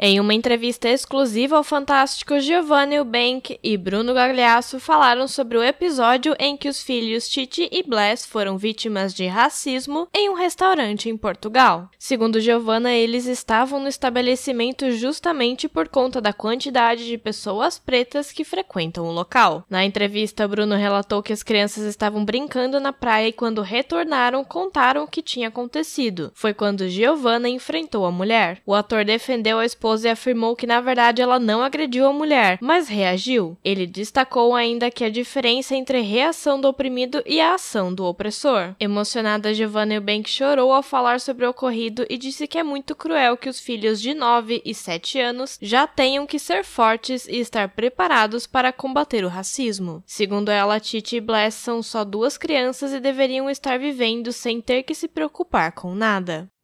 Em uma entrevista exclusiva ao Fantástico, Giovanni Ubank e Bruno Gagliasso falaram sobre o episódio em que os filhos Titi e Bless foram vítimas de racismo em um restaurante em Portugal. Segundo Giovanna, eles estavam no estabelecimento justamente por conta da quantidade de pessoas pretas que frequentam o local. Na entrevista, Bruno relatou que as crianças estavam brincando na praia e quando retornaram, contaram o que tinha acontecido. Foi quando Giovanna enfrentou a mulher. O ator defendeu a esposa esposa e afirmou que na verdade ela não agrediu a mulher, mas reagiu. Ele destacou ainda que a diferença entre a reação do oprimido e a ação do opressor. Emocionada, Giovanna Eubank chorou ao falar sobre o ocorrido e disse que é muito cruel que os filhos de 9 e 7 anos já tenham que ser fortes e estar preparados para combater o racismo. Segundo ela, Titi e Bless são só duas crianças e deveriam estar vivendo sem ter que se preocupar com nada.